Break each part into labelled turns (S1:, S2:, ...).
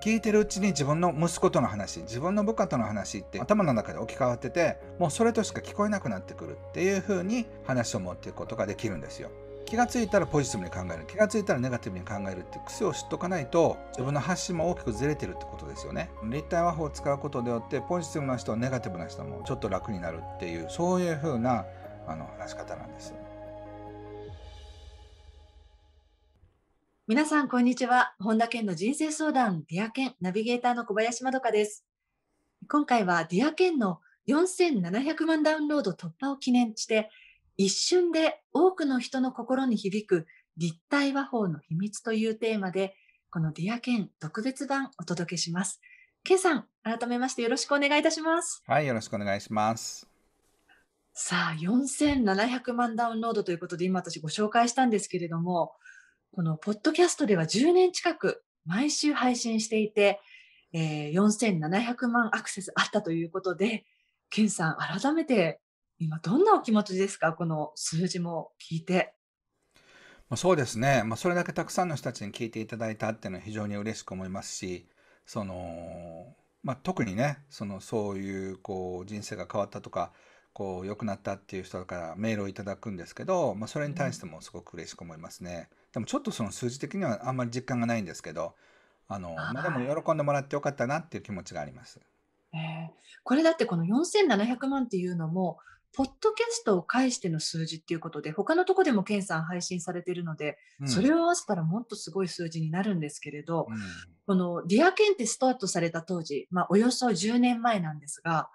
S1: 聞いてるうちに自分の息子との話自分の部下との話って頭の中で置き換わっててもうそれとしか聞こえなくなってくるっていう風に話を持っていくことができるんですよ。気がついたらポジティブに考える気がついたらネガティブに考えるって癖を知っとかないと自分の発信も大きくずれてるってことですよね立体和法を使うことによってポジティブな人ネガティブな人もちょっと楽になるっていうそういう風なあの話し方なんです
S2: 皆さん、こんにちは。本田健の人生相談、ディア健ナビゲーターの小林まどかです。今回は、ディア健の4700万ダウンロード突破を記念して、一瞬で多くの人の心に響く立体和法の秘密というテーマで、このディア健特別版お届けします。健さん、改めましてよろしくお願いいたします。
S1: はい、よろしくお願いします。
S2: さあ、4700万ダウンロードということで、今私ご紹介したんですけれども、このポッドキャストでは10年近く毎週配信していて、えー、4700万アクセスあったということで、ケンさん、改めて
S1: 今どんなお気持ちですかこの数字も聞いて。そうですね、まあ、それだけたくさんの人たちに聞いていただいたっていうのは非常に嬉しく思いますし、そのまあ、特にねそのそういうこう人生が変わったとかこう良くなったっていう人からメールをいただくんですけど、まあ、それに対してもすごく嬉しく思いますね。うんでもちょっとその数字的にはあんまり実感がないんですけど、あの、まあ、でも喜んでもらってよかったなっていう気持ちがあります。
S2: えー、これだってこの4700万っていうのも、ポッドキャストを介しての数字っていうことで、他のとこでもケンさん配信されてるので、それを合わせたらもっとすごい数字になるんですけれど、うん、このディアケンってスタートされた当時、まあ、およそ10年前なんですが、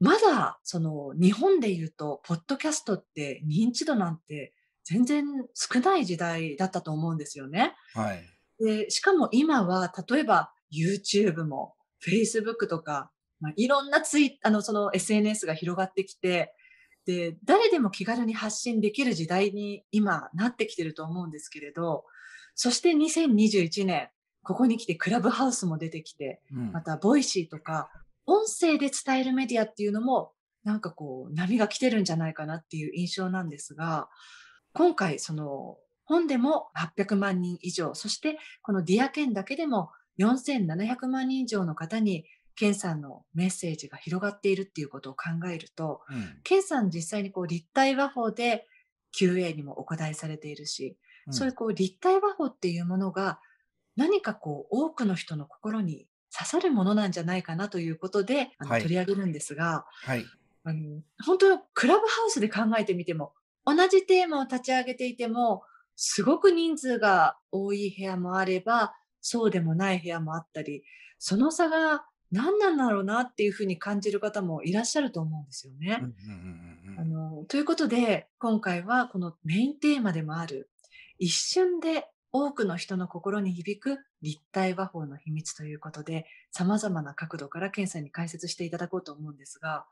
S2: まだその日本でいうと、ポッドキャストって認知度なんて全然少ない時代だったと思うんですよね。はい、でしかも今は例えば YouTube も Facebook とか、まあ、いろんなツイあのその SNS が広がってきてで誰でも気軽に発信できる時代に今なってきてると思うんですけれどそして2021年ここに来てクラブハウスも出てきて、うん、またボイシーとか音声で伝えるメディアっていうのもなんかこう波が来てるんじゃないかなっていう印象なんですが今回その本でも800万人以上、そしてこのディア県だけでも4700万人以上の方に健さんのメッセージが広がっているっていうことを考えると、うん、さん実際にこう立体和法で QA にもお答えされているし、うん、そういうこう立体和法っていうものが何かこう多くの人の心に刺さるものなんじゃないかなということで、取り上げるんですが、はい、あの本当クラブハウスで考えてみても同じテーマを立ち上げていてもすごく人数が多い部屋もあればそうでもない部屋もあったりその差が何なんだろうなっていうふうに感じる方もいらっしゃると思うんですよね。あのということで今回はこのメインテーマでもある一瞬で多くの人の心に響く立体和法の秘密ということで様々な角度から検査に解説していただこうと思うんですが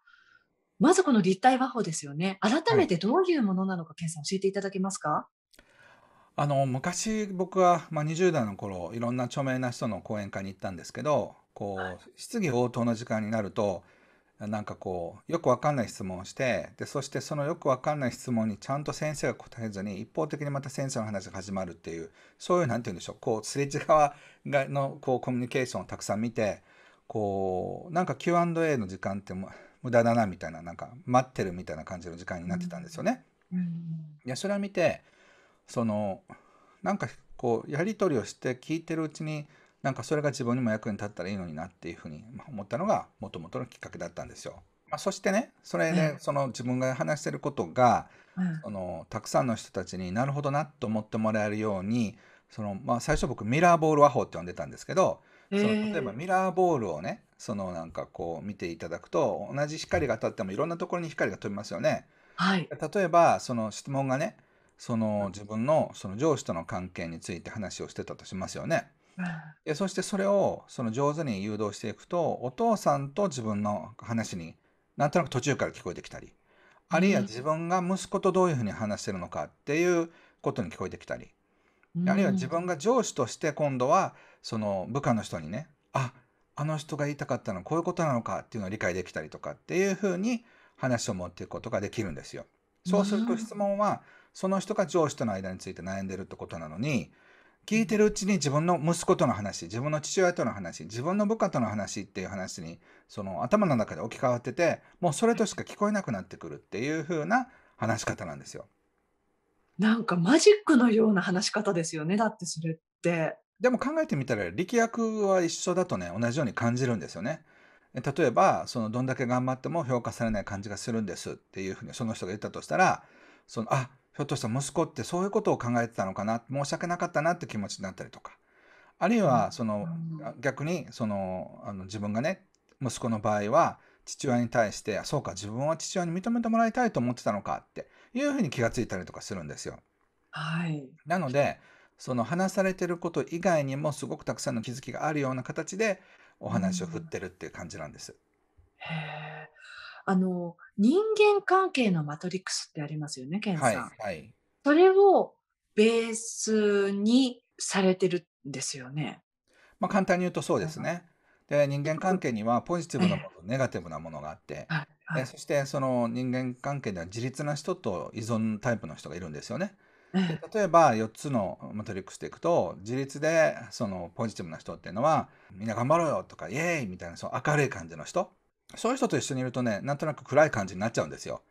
S2: まずこの立体和法ですよね。改めてどういうものなのか、健、はさん教えていただけますか
S1: あの昔僕は、まあ、20代の頃いろんな著名な人の講演会に行ったんですけどこう、質疑応答の時間になるとなんかこうよくわかんない質問をしてでそしてそのよくわかんない質問にちゃんと先生が答えずに一方的にまた先生の話が始まるっていうそういうなんて言うんでしょうこうすれ違わのこうコミュニケーションをたくさん見てこうなんか Q&A の時間っても無駄だなみたいななんか待ってるみたいな感じの時間になってたんですよね。うんうん、それを見てそのなんかこうやり取りをして聞いてるうちになんかそれが自分にも役に立ったらいいのになっていうふうに思ったのがもともとのきっかけだったんですよ。まあ、そしてねそれで、ね、その自分が話してることが、うん、そのたくさんの人たちになるほどなと思ってもらえるようにその、まあ、最初僕ミラーボール和法って呼んでたんですけど、その例えばミラーボールをねそのなんかこう見ていただくと同じ光が当たってもいろんなところに光が飛びますよね。はい、例えばその質問がねその自分のその上司との関係について話をしてたとしますよね。でそしてそれをその上手に誘導していくとお父さんと自分の話になんとなく途中から聞こえてきたりあるいは自分が息子とどういうふうに話してるのかっていうことに聞こえてきたりあるいは自分が上司として今度はその部下の人にねああの人が言いたかったのはこういうことなのかっていうのを理解できたりとかっていうふうに話を持っていくことができるんですよ。そうすると質問はその人が上司との間について悩んでるってことなのに聞いてるうちに自分の息子との話自分の父親との話自分の部下との話っていう話にその頭の中で置き換わっててもうそれとしか聞こえなくなってくるっていうふうな話し方なんですよ。なんかマジックのような
S2: 話し方ですよねだってそれっ
S1: て。でも考えてみたら力学は一緒だとね同じように感じるんですよね。例えばそのどんだけ頑張っても評価されない感じがするんですっていうふうにその人が言ったとしたらそのあひょっとしたら息子ってそういうことを考えてたのかな申し訳なかったなって気持ちになったりとかあるいはその、逆にそのあの自分がね息子の場合は父親に対してそうか自分は父親に認めてもらいたいと思ってたのかっていうふうに気がついたりとかするんですよ。はい、なのでその話されてること以外にもすごくたくさんの気づきがあるような形でお話を振ってるっていう感じなんです。へえ。あの人
S2: 間関係のマトリックスってありますよね、ケンさん。はい、はい、それをベー
S1: スにされてるんですよね。まあ、簡単に言うとそうですね。で人間関係にはポジティブなもの、ネガティブなものがあって、はいはい、そしてその人間関係では自立な人と依存タイプの人がいるんですよね。例えば4つのマトリックスでいくと自立でそのポジティブな人っていうのはみんな頑張ろうよとかイエーイみたいなその明るい感じの人そういう人と一緒にいるとねなんとなく暗い感じになっちゃうんですよ。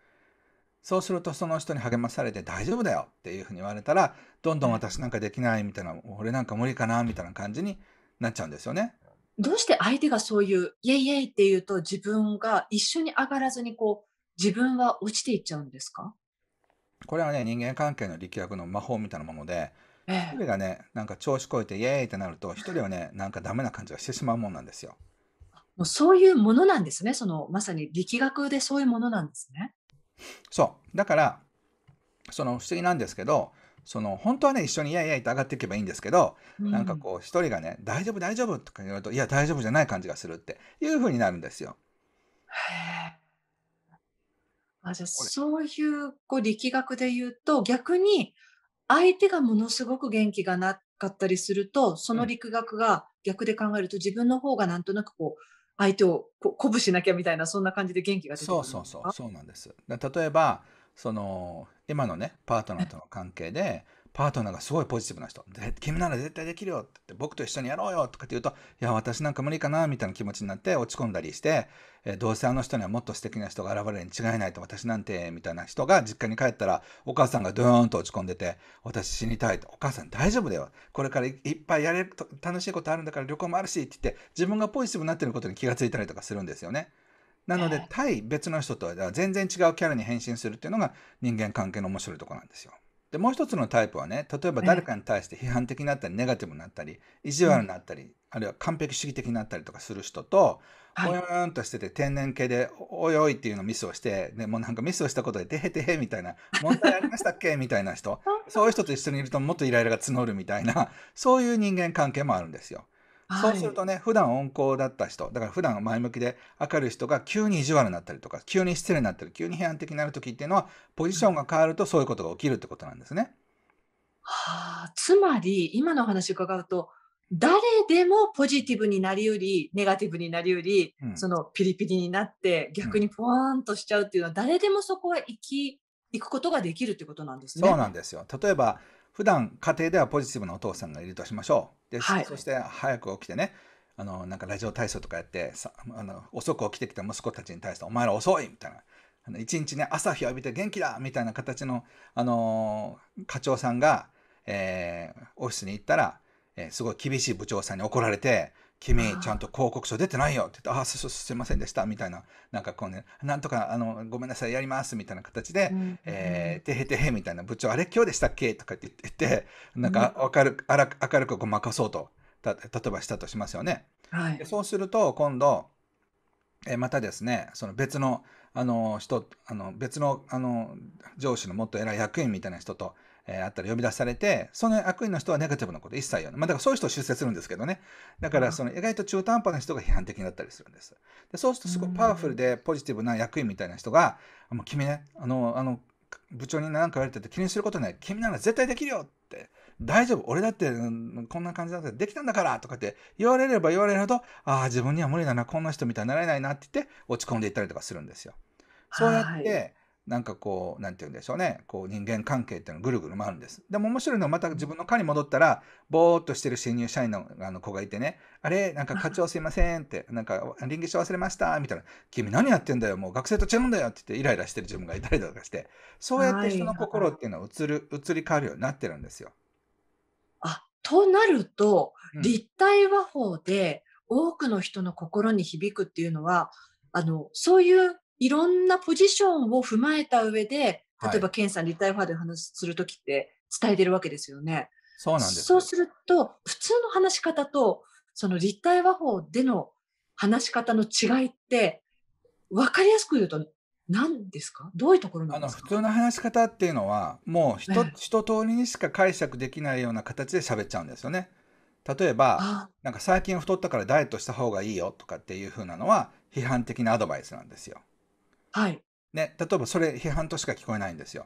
S1: そうするとその人に励まされて大丈夫だよっていうふうに言われたらどんどん私なんかできないみたいな俺なんか無理かなみたいな感じになっちゃうんですよね。どうして相手がそういうイエイイエイっていうと自分が一緒に上がらずにこう自分
S2: は落ちていっちゃうんですか
S1: これはね、人間関係の力学の魔法みたいなもので、一人がね、なんか調子こいてイエーイってなると、一人はね、なんかダメな感じがしてしまうもんなんですよ。
S2: もうそういうものなんですね。そのまさに力学でそういうものなんですね。
S1: そう。だから、その不思議なんですけど、その本当はね、一緒にイエイイエイと上がっていけばいいんですけど、うん、なんかこう、一人がね、大丈夫、大丈夫とか言うと、いや、大丈夫じゃない感じがするっていうふうになるんですよ。へえ。
S2: あじゃあそういうこう力学で言うと逆に相手がものすごく元気がなかったりするとその力学が逆で考えると自分の方がなんとなくこう相手を鼓舞しなきゃみたいなそんな感じで元気が出てくるそうそうそうそうなんです。
S1: 例えばその今のねパートナーとの関係でパートナーがすごいポジティブな人、君なら絶対できるよって言って僕と一緒にやろうよとかって言うと、いや、私なんか無理かなみたいな気持ちになって落ち込んだりして、えどうせあの人にはもっと素敵な人が現れるに違いないと私なんて、みたいな人が実家に帰ったら、お母さんがドヨーンと落ち込んでて、私死にたいと、お母さん大丈夫だよ。これからいっぱいやれると、楽しいことあるんだから旅行もあるしって言って、自分がポジティブになってることに気がついたりとかするんですよね。なので、対別の人とは全然違うキャラに変身するっていうのが人間関係の面白いとこなんですよ。でもう一つのタイプはね例えば誰かに対して批判的になったりネガティブになったり意地悪になったり、うん、あるいは完璧主義的になったりとかする人と、はよよんとしてて天然系でおいおいっていうのミスをしてでもうなんかミスをしたことでてへてへみたいな問題ありましたっけ みたいな人そういう人と一緒にいるともっとイライラが募るみたいなそういう人間関係もあるんですよ。そうするとね、普段温厚だった人、だから普段前向きで明るい人が急に意地悪になったりとか、急に失礼になったり、急に批判的になる時っていうのは、ポジションが変わるとそういうことが起きるってことなんですね。
S2: はあ、つまり、今のお話伺うと、誰でもポジティブになりうり、ネガティブになりうり、うん、そのピリピリになって、逆にポワーンとしちゃうっていうのは、誰でもそこは行き、行くことができるってことなんですね。そうなん
S1: ですよ。例えば、普段家庭ではポジティブなお父さんがいるとしましょう。で、はい、そして早く起きてね、あのなんかラジオ体操とかやってさあの遅く起きてきた息子たちに対して「お前ら遅い!」みたいな。あの一日ね朝日を浴びて元気だみたいな形の、あのー、課長さんが、えー、オフィスに行ったら、えー、すごい厳しい部長さんに怒られて君、ちゃんと広告書出てないよって言って、ああ、すいませんでした、みたいな、なんかこうね、なんとか、あの、ごめんなさい、やります、みたいな形で、うん、えー、てへてへ、みたいな、部長、あれ今日でしたっけとかって言って、なんか明るく、明るくごまかそうと、た例えばしたとしますよね。はい、そうすると、今度、えまたですね、その別の、あの人、あの別のあの上司のもっと偉い役員みたいな人とえー、あったら呼び出されて、その悪意の人はネガティブなこと一切言わない。まあ、だからそういう人を出世するんですけどね。だからその意外と中途半端な人が批判的になったりするんです。でそうするとすごいパワフルでポジティブな役員みたいな人が、もう君ね、あの、あの、部長に何か言われてて気にすることない。君なら絶対できるよって。大丈夫俺だって、うん、こんな感じだったらできたんだからとかって言われれば言われるほど、ああ、自分には無理だな、こんな人みたいになれないなって言って落ち込んでいったりとかするんですよ。そうやって、なんかこう、なんて言うんでしょうね。こう人間関係っていうのぐるぐる回るんです。でも面白いのはまた自分の課に戻ったら、ぼーっとしてる新入社員のあの子がいてね、あれなんか課長すいませんって、なんか臨時書忘れましたみたいな、君何やってんだよ、もう学生と違うんだよって言ってイライラしてる自分がいたりとかして、そうやって人の心っていうのは移る、移り変わるようになってるんですよ。
S2: あ、となると、うん、立体和法で多くの人の心に響くっていうのは、あの、そういういろんなポジションを踏まえた上で、例えば、ケンさん、立体ファイルの話するときって伝えてるわけですよね。そうなんです。そうすると、普通の話し方と、その立体和法での話し方の違いって、分かりやすく言うと、
S1: 何ですかどういうところなんですかあの普通の話し方っていうのは、もう一,、え一通りにしか解釈できないような形で喋っちゃうんですよね。例えば、なんか最近太ったからダイエットした方がいいよとかっていうふうなのは、批判的なアドバイスなんですよ。はい。ね、例えばそれ批判としか聞こえないんですよ。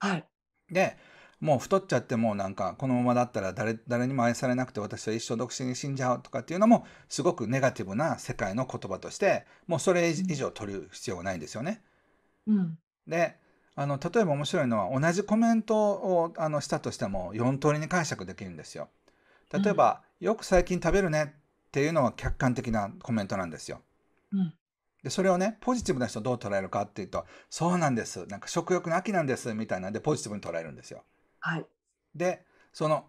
S1: はい。で、もう太っちゃってもうなんかこのままだったら誰誰にも愛されなくて私は一生独身に死んじゃうとかっていうのもすごくネガティブな世界の言葉としてもうそれ以上取る必要はないんですよね。うん、であの例えば面白いのは同じコメントをあのしたとしても4通りに解釈できるんですよ。例えば、うん、よく最近食べるね」っていうのは客観的なコメントなんですよ。うん、で、それをね、ポジティブな人どう捉えるかっていうと、そうなんです。なんか食欲の秋なんです。みたいなんで、ポジティブに捉えるんですよ。はい。で、その、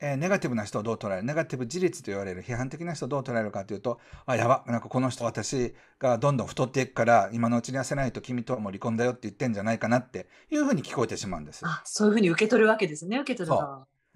S1: えー、ネガティブな人をどう捉えるネガティブ自立と言われる批判的な人をどう捉えるかというと、あ、やば、なんかこの人私がどんどん太っていくから、今のうちに痩せないと君とはもう離婚だよって言ってんじゃないかなっていうふうに聞こえてしまうんです。あ、
S2: そういうふうに受け取るわけですね、受け取る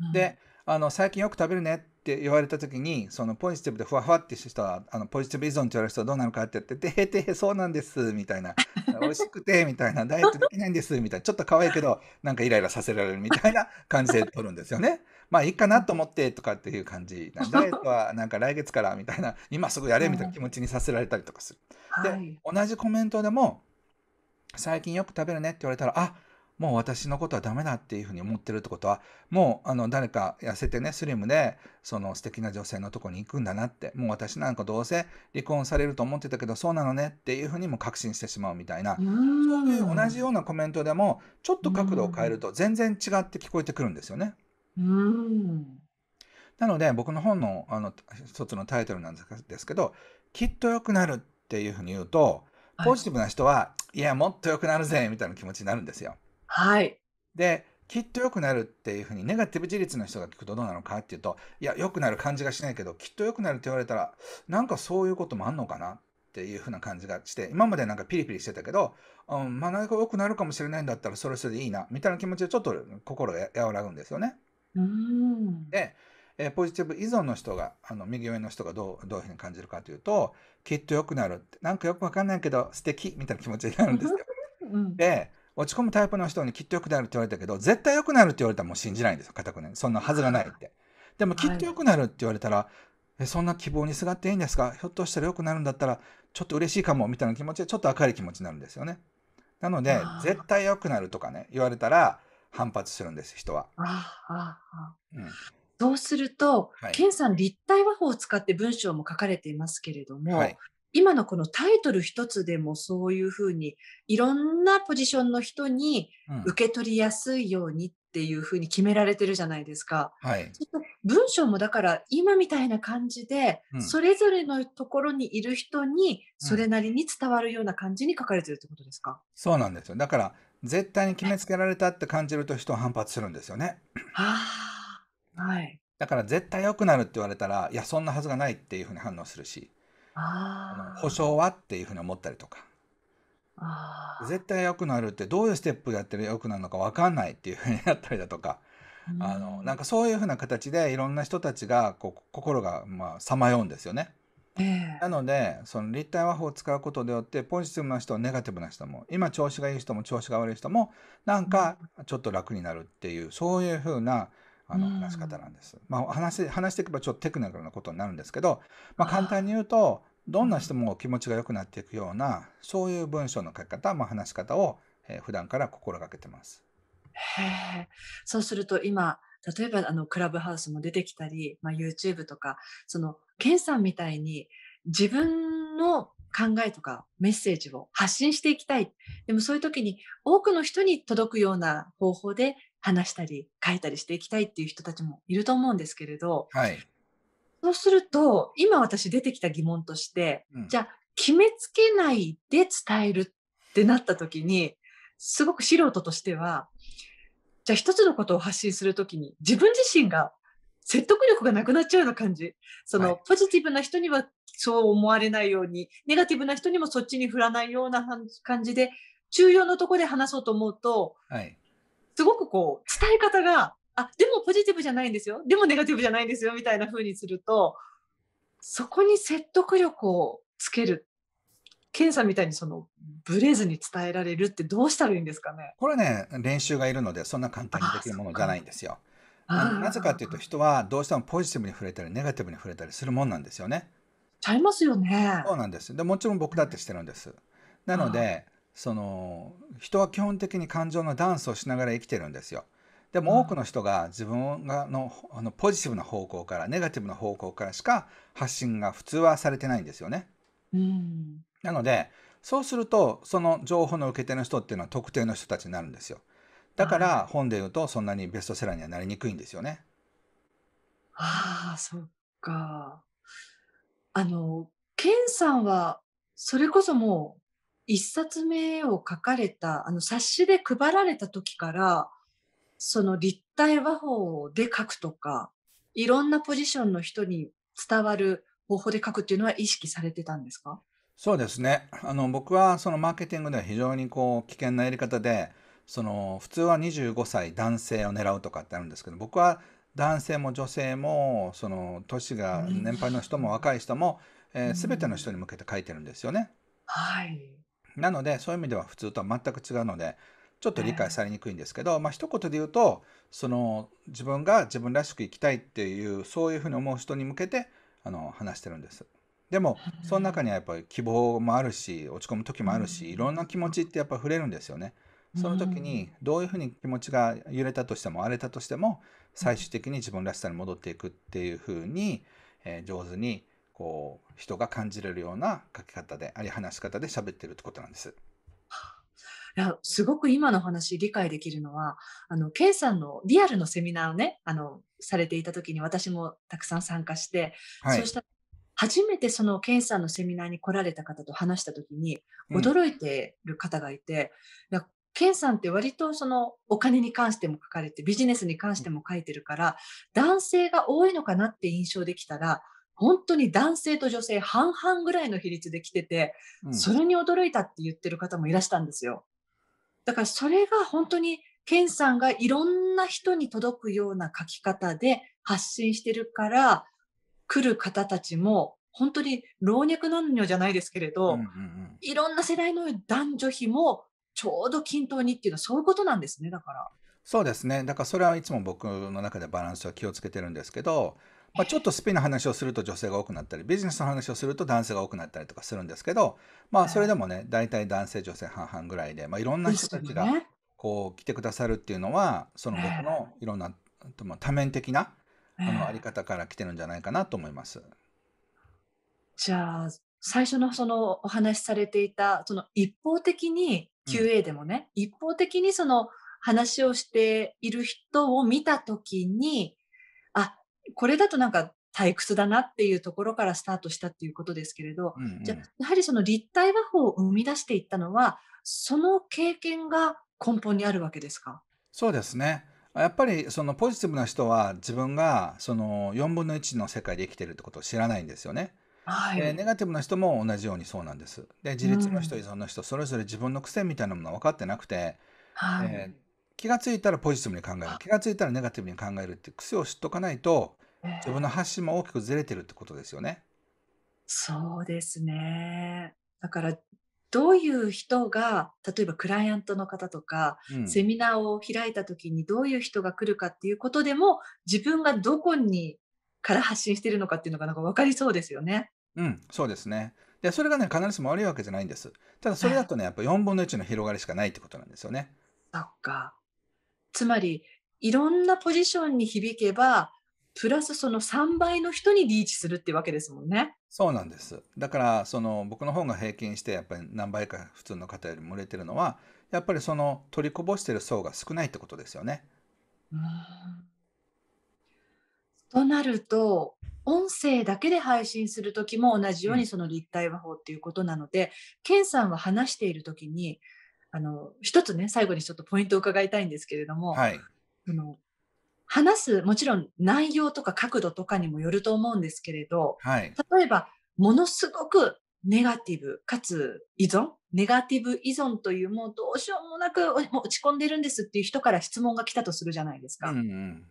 S1: うん、で、あの、最近よく食べるねって言われた時にそのポジティブでふわふわってした人はあのポジティブ依存って言われる人はどうなのかって言って「てへてへそうなんです」みたいな「美味しくて」みたいな「ダイエットできないんです」みたいなちょっと可愛いけどなんかイライラさせられるみたいな 感じで取るんですよね。まあいいかなと思ってとかっていう感じダイエットはなんか来月からみたいな今すぐやれみたいな気持ちにさせられたりとかする。で同じコメントでも「最近よく食べるね」って言われたら「あっもう私のことはダメだっていうふうに思ってるってことは、もうあの誰か痩せてね、スリムで、その素敵な女性のとこに行くんだなって、もう私なんかどうせ離婚されると思ってたけど、そうなのねっていうふうにも確信してしまうみたいな、そういう同じようなコメントでも、ちょっと角度を変えると全然違って聞こえてくるんですよね。うんなので、僕の本のあの一つのタイトルなんですけど、きっと良くなるっていうふうに言うと、ポジティブな人は、いや、もっと良くなるぜみたいな気持ちになるんですよ。はい。で、きっと良くなるっていうふうにネガティブ自立の人が聞くとどうなのかっていうといや良くなる感じがしないけどきっと良くなるって言われたらなんかそういうこともあんのかなっていうふうな感じがして今までなんかピリピリしてたけど、うん、まあ何か良くなるかもしれないんだったらそれそれでいいなみたいな気持ちでちょっと心が和らぐんですよね。う
S2: ん
S1: でえポジティブ依存の人があの右上の人がどうどういうふうに感じるかというときっと良くなるってなんかよくわかんないけど素敵みたいな気持ちになるんですよ。うん、で落ち込むタイプの人にきっと良くなるって言われたけど、絶対良くなるって言われたらもう信じないんですよ、固くね。そんなはずがないって。でもきっと良くなるって言われたら、はい、えそんな希望にすがっていいんですかひょっとしたら良くなるんだったら、ちょっと嬉しいかもみたいな気持ちで、ちょっと明るい気持ちになるんですよね。なので、絶対良くなるとかね、言われたら反発するんです、人は。うん、
S2: そうすると、はい、ケンさん、立体話法を使って文章も書かれていますけれども、はい、今のこのタイトル一つでもそういうふうにいろんなポジションの人に受け取りやすいようにっていうふうに決められてるじゃないですか。はい、と文章もだから今みたいな感じで、それぞれのところにいる人にそれなりに伝わるような感じに書かれてるってことですか、うん、
S1: そうなんですよだから絶対に決めつけられたって感じると人は反発するんですよね。
S2: はあはい、
S1: だから絶対良くなるって言われたらいやそんなはずがないっていうふうに反応するし。あの保証はっていうふうに思ったりとか絶対良くなるってどういうステップやってる良くなるのか分かんないっていうふうになったりだとか、うん、あのなんかそういうふうな形でいろんな人たちがこう心がさまようんですよね。なのでその立体和法を使うことによってポジティブな人ネガティブな人も今調子がいい人も調子が悪い人もなんかちょっと楽になるっていうそういうふうなあの話し方なんです。まあ、話話していけばちょっとテクニカルなことになるんですけど、まあ、簡単に言うとどんな人も気持ちが良くなっていくようなそういう文章の書き方、まあ、話し方を、えー、普段から心がけてます。
S2: へえそうすると今例えばあのクラブハウスも出てきたり、まあ、YouTube とかそのケンさんみたいに自分の考えとかメッセージを発信していきたい。でもそういう時に多くの人に届くような方法で話したり書いたりしていきたいっていう人たちもいると思うんですけれど、はい、そうすると今私出てきた疑問として、うん、じゃあ決めつけないで伝えるってなった時にすごく素人としてはじゃあ一つのことを発信する時に自分自身が説得力がなくなっちゃうような感じ。その、はい、ポジティブな人にはそう思われないように、ネガティブな人にもそっちに振らないような感じで、中央のとこで話そうと思うと、はい、すごくこう、伝え方が、あ、でもポジティブじゃないんですよ。でもネガティブじゃないんですよ。みたいな風にすると、そこに説得力をつける。検査みたいにそのブレずに伝えられるってどうしたらいいんですかね
S1: これね練習がいるのでそんな簡単にできるものじゃないんですよ。なぜかというと人はどうしてもポジティブに触れたりネガティブに触れたりするもんなんですよね。ちゃいますよね。そうなんです。でもちろん僕だってしてるんです。なので、その人は基本的に感情のダンスをしながら生きてるんですよ。でも多くの人が自分がのあのポジティブな方向からネガティブな方向からしか発信が普通はされてないんですよね。うん、なのでそうするとその情報の受け手の人っていうのは特定の人たちになるんですよ。だから本で言うとそんなにベストセラーにはなりにくいんですよね。
S2: はあそっか。あのケンさんはそれこそもう1冊目を書かれたあの冊子で配られた時からその立体和法で書くとかいろんなポジションの人に伝わる方法で書くっていうのは意識されてたんですか
S1: そうですねあの僕はそのマーケティングでは非常にこう危険なやり方でその普通は25歳男性を狙うとかってあるんですけど僕は男性も女性もその年が年配の人も若い人も、えー、全ての人に向けて書いてるんですよね。はいなのでそういう意味では普通とは全く違うのでちょっと理解されにくいんですけど、まあ一言で言うとその自分が自分らしく生きたいっていうそういうふうに思う人に向けてあの話してるんです。でもその中にはやっぱり希望もあるし落ち込む時もあるしいろんな気持ちってやっぱ触れるんですよね。その時にどういうふうに気持ちが揺れたとしても荒れたとしても最終的に自分らしさに戻っていくっていうふうに、えー、上手にこう人が感じれるような書き方であり話し方で喋ってるってことなんです。いやす
S2: ごく今の話理解できるのはあの K さんのリアルのセミナーをねあのされていた時に私もたくさん参加して、はい、そうした初めてその健さんのセミナーに来られた方と話した時に驚いてる方がいて、うん、健さんって割とそのお金に関しても書かれてビジネスに関しても書いてるから、男性が多いのかなって印象できたら本当に男性と女性半々ぐらいの比率で来てて、それに驚いたって言ってる方もいらしたんですよ。だからそれが本当にケンさんがいろんな人に届くような書き方で発信してるから、来る方たちも本当に老若男女じゃないですけれど、うんうんうん、いろんな世代の男女比もちょうど均等にっていうのはそういうことなんですねだから。
S1: そうですねだからそれはいつも僕の中でバランスは気をつけてるんですけどまあ、ちょっとスピンの話をすると女性が多くなったりビジネスの話をすると男性が多くなったりとかするんですけど、まあ、それでもね大体男性女性半々ぐらいで、まあ、いろんな人たちがこう来てくださるっていうのはその僕のいろんな多面的なあのあり方から来てるんじゃないかなと思います。
S2: じゃあ最初のそのお話しされていたその一方的に QA でもね、うん、一方的にその話をしている人を見た時にあこれだとなんか退屈だなっていうところからスタートしたっていうことですけれど、うんうん、じゃやはりその立体和法を生み出していったのはその経験が根本にあるわけですか
S1: そうですねやっぱりそのポジティブな人は自分がその4分の1の世界で生きてるってことを知らないんですよね。はい、ネガティブな人も同じようにそうなんです。で自立の人依存の人、うん、それぞれ自分の癖みたいなものは分かってなくて、はい、えー気がついたらポジティブに考える気がついたらネガティブに考えるって癖を知っとかないと自分の発信も大きくずれてるってことですよね。そうで
S2: すねだからどういう人が例えばクライアントの方とか、うん、セミナーを開いた時にどういう人が来るかっていうことでも自分がどこにから発信してるのかっていうのがなんか分かりそうですよね。
S1: うん、そうですね。で、それがね、必ずしも悪いわけじゃないんです。ただ、それだとね、やっぱ4分の1の広がりしかないってことなんですよね。
S2: そっか。つまりいろんなポジションに響けばプラスその3倍の人にリーチするってわけですもんね。
S1: そうなんですだからその僕の方が平均してやっぱり何倍か普通の方よりもれてるのはやっぱりその取りこぼしてる層が少ないってことですよね。うん
S2: となると音声だけで配信する時も同じようにその立体話法っていうことなので、うん、ケンさんは話している時にあの一つね最後にちょっとポイントを伺いたいんですけれども、はい、あの話すもちろん内容とか角度とかにもよると思うんですけれど、はい、例えばものすごくネガティブかつ依存ネガティブ依存というもうどうしようもなく落ち込んでるんですっていう人から質問が来たとするじゃないですか。うん、うん、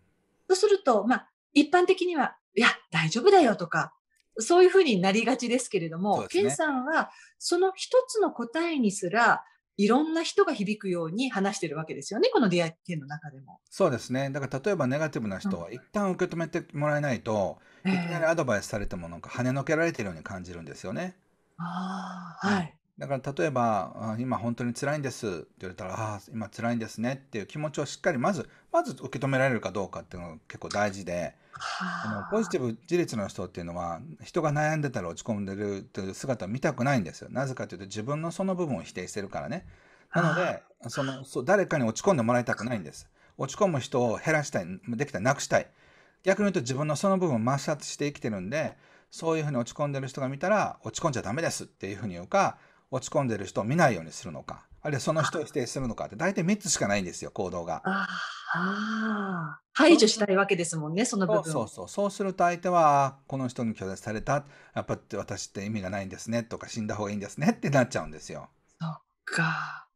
S2: そうすると、まあ、一般的にはいや大丈夫だよとかそういうふうになりがちですけれど
S1: も、ね、ケンさ
S2: んはその一つの答えにすらいろんな人が響くように話してるわけですよね、この出会い系の中でも。
S1: そうですね。だから例えばネガティブな人は一旦受け止めてもらえないと、うん、いきなりアドバイスされてもなんか跳ねのけられてるように感じるんですよね。ああ、はい。だから例えば、今本当に辛いんですって言われたら、ああ、今辛いんですねっていう気持ちをしっかりまず、まず受け止められるかどうかっていうのが結構大事で、あのポジティブ自立の人っていうのは、人が悩んでたら落ち込んでるっていう姿を見たくないんですよ。なぜかというと自分のその部分を否定してるからね。なので、そのそう誰かに落ち込んでもらいたくないんです。落ち込む人を減らしたい、できたらなくしたい。逆に言うと自分のその部分を抹殺して生きてるんで、そういうふうに落ち込んでる人が見たら、落ち込んじゃダメですっていうふうに言うか、落ち込んでる人を見ないようにするのかあるいはその人を否定するのかって大体3つしかないんですよ行動が。
S2: あ排除したいわけですもんねその部分そうそ
S1: うそうすると相手はこの人に拒絶されたやっぱって私って意味がないんですねとか死んだ方がいいんですねってなっちゃうんですよ。そっか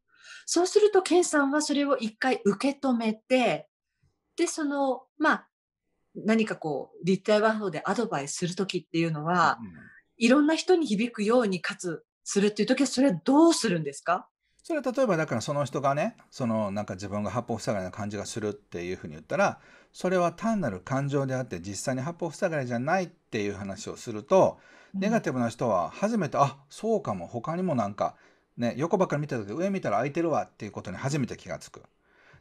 S2: そうするとケンさんはそれを一回受け止めてでそのまあ何かこう立体話法でアドバイスする時っていうのは、うん、いろんな人に響くようにかつするっていう時はそれはどうするんですか
S1: それは例えばだからその人がねそのなんか自分が八方塞がりな感じがするっていうふうに言ったらそれは単なる感情であって実際に八方塞がりじゃないっていう話をするとネガティブな人は初めて、うん、あそうかも他にもなんか、ね、横ばっかり見てた時上見たら空いてるわっていうことに初めて気が付く。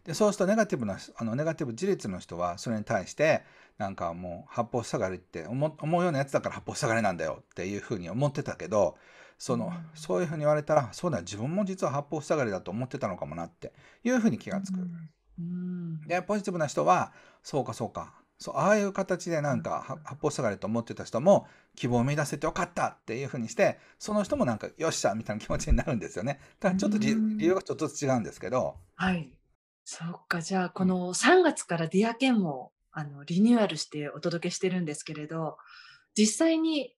S1: でそうするとネガティブなあのネガティブ自立の人はそれに対してなんかもう八方塞がりって思うようなやつだから八方塞がりなんだよっていうふうに思ってたけどそのそういうふうに言われたらそうだ自分も実は八方塞がりだと思ってたのかもなっていうふうに気がつく。でポジティブな人はそうかそうかそうああいう形でなんか八方塞がりと思ってた人も希望を見出せてよかったっていうふうにしてその人もなんかよっしゃみたいな気持ちになるんですよね。だからちょっと理由がちょっと違うんですけど。
S2: はいそっかじゃあこの3月からディア研もあのリニューアルしてお届けしてるんですけれど実際に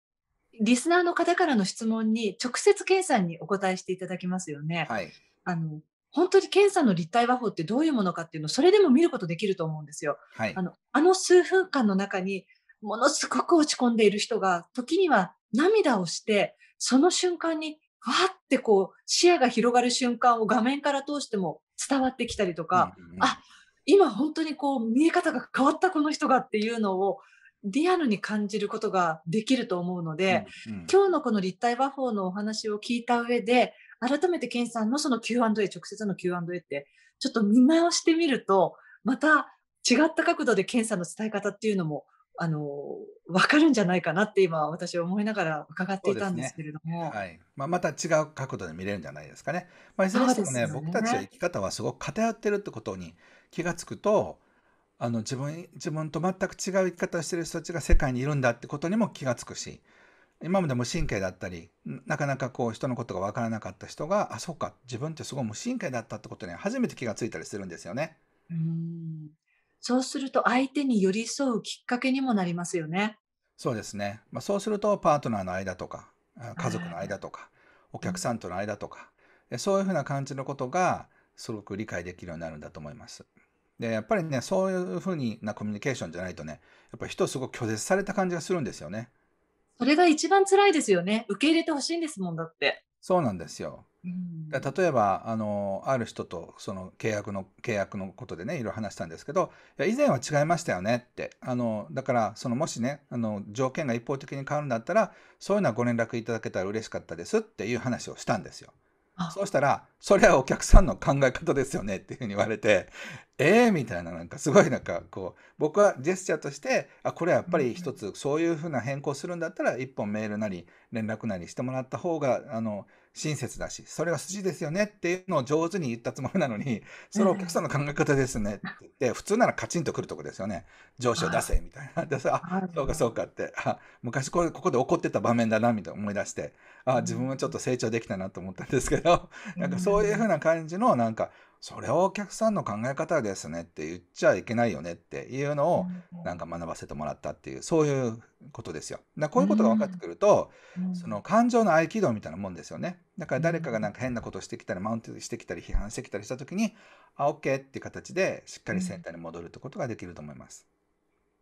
S2: リスナーの方からの質問に直接健さんにお答えしていただきますよね。はい、あの本当に検査の立体話法ってどういうものかっていうのをそれでも見ることできると思うんですよ。はい、あのあの数分間の中にものすごく落ち込んでいる人が時には涙をしてその瞬間にわってこう視野が広がる瞬間を画面から通しても伝わってきたりとか、うんうん、あ今本当にこう見え方が変わったこの人がっていうのをリアルに感じることができると思うので、うんうん、今日のこの立体和法のお話を聞いた上で、改めてケさんのその Q&A、直接の Q&A って、ちょっと見直してみると、また違った角度でケさんの伝え方っていうのも、あの、わかるんじゃないかなって今、私は思いながら伺っていたんですけ
S1: れども。ね、はい。まあ、また違う角度で見れるんじゃないですかね。まあ、いずれにしてもね、ね僕たちの生き方はすごく偏ってるってことに気がつくと、あの自分自分と全く違う生き方をしてる人たちが世界にいるんだってことにも気が付くし今まで無神経だったりなかなかこう人のことが分からなかった人があそうか自分ってすごい無神経だったってことに初めて気が付いたりするんですよね。うんそうすると相手に寄り添うきっかけにもなりますよね。そうですね、まあ、そうするとパートナーの間とか家族の間とかお客さんとの間とか、そういうふうな感じのことがすごく理解できるようになるんだと思います。で、やっぱりね、そういうふうになコミュニケーションじゃないとね、やっぱ人すごく拒絶された感じがするんですよね。
S2: それが一番辛いですよね。受け入れてほしいんですもんだっ
S1: て。そうなんですよ。うん、例えばあのある人とその契約の契約のことでねいろいろ話したんですけどいや以前は違いましたよねってあのだからそのもしねあの条件が一方的に変わるんだったらそういうのはご連絡いただけたら嬉しかったですっていう話をしたんですよ。そうしたら、それはお客さんの考え方ですよねっていうふうに言われて、えーみたいな、なんかすごいなんかこう、僕はジェスチャーとして、あ、これはやっぱり一つ、そういうふうな変更するんだったら、一本メールなり連絡なりしてもらった方が、あの、親切だし、それは筋ですよねっていうのを上手に言ったつもりなのに、それお客さんの考え方ですねって言って、普通ならカチンとくるとこですよね。上司を出せみたいな。でさ、あ、そうかそうかって、あ、昔これここで怒ってた場面だなみたいな思い出して、あ、自分はちょっと成長できたなと思ったんですけど、なんかそういうふうな感じの、なんか、それをお客さんの考え方ですねって言っちゃいけないよねっていうのをなんか学ばせてもらったっていうそういうことですよ。だこういうことが分かってくると、その感情の合気道みたいなもんですよね。だから誰かがなんか変なことしてきたりマウントしてきたり批判してきたりした時にあ OK っていう形でしっかりセンターに戻るってことができると思います。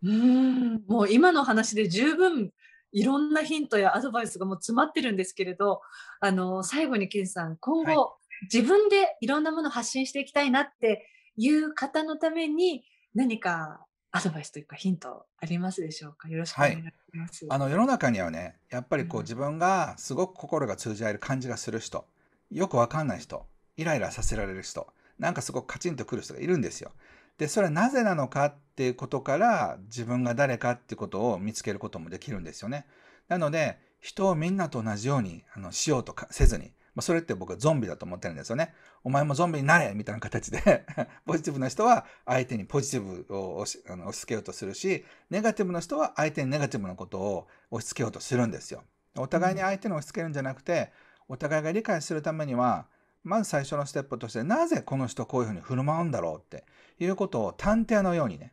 S1: う
S2: んもう今の話で十分いろんなヒントやアドバイスがもう詰まってるんですけれどあの最後にケンさん今後、はい自分でいろんなものを発信していきたいなっていう方のために何かアドバイスというかヒントありますでしょうかよろしくお願いします、はい、あの
S1: 世の中にはねやっぱりこう自分がすごく心が通じ合える感じがする人よくわかんない人イライラさせられる人なんかすごくカチンとくる人がいるんですよ。でそれはなぜなのかっていうことから自分が誰かってことを見つけることもできるんですよね。なので人をみんなと同じようにあのしようとかせずにまあ、それって僕はゾンビだと思ってるんですよね。お前もゾンビになれみたいな形で ポジティブな人は相手にポジティブを押しあの押し付けようとするし、ネガティブな人は相手にネガティブなことを押し付けようとするんですよ。お互いに相手に押し付けるんじゃなくて、お互いが理解するためには、まず最初のステップとして、なぜこの人こういうふうに振る舞うんだろうっていうことを探偵のようにね、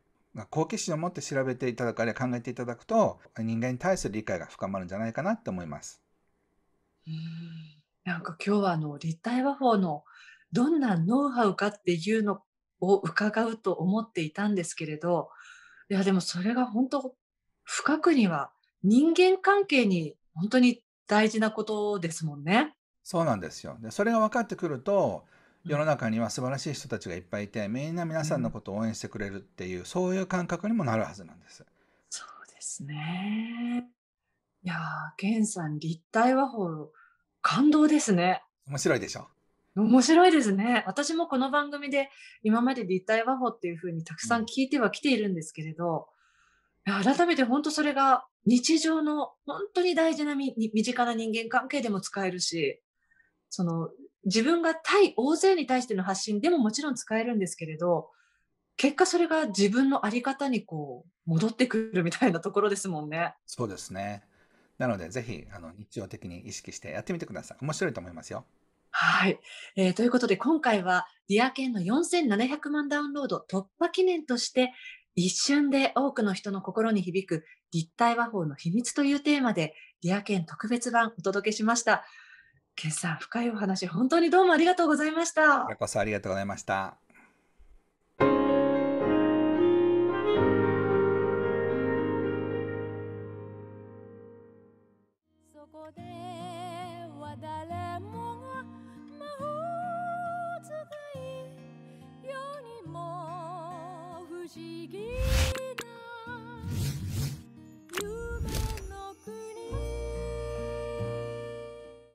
S1: 好奇心を持って調べていただくあるいは考えていただくと人間に対する理解が深まるんじゃないかなって思います。
S2: なんか今日はあの立体和法のどんなノウハウかっていうのを伺うと思っていたんですけれどいやでもそれが本当深くには人間関係に本当に大事なこ
S1: とですもんね。そうなんですよでそれが分かってくると世の中には素晴らしい人たちがいっぱいいてみんな皆さんのことを応援してくれるっていう、うん、そういう感覚にもなるはずなんです。
S2: そうですねいやー、ケンさん、立体和法感動ですね。
S1: 面白いでしょ
S2: 面白いですね。私もこの番組で今まで立体和法っていうふうにたくさん聞いてはきているんですけれど、うん、改めて本当それが日常の本当に大事な身近な人間関係でも使えるし、その自分が対大勢に対しての発信でももちろん使えるんですけれど、結果それが自分の在り方にこう
S1: 戻ってくるみたいなところですもんね。そうですね。なので、ぜひ、あの、日常的に意識してやってみてください。面白いと思いますよ。
S2: はい、えー、ということで、今回は、ディアケンの4700万ダウンロード突破記念として、一瞬で多くの人の心に響く立体和法の秘密というテーマで、ディアケン特別版お届けしました。ケンさん、深いお話、本当にどうもありがとうございました。こ
S1: ちこそありがとうございました。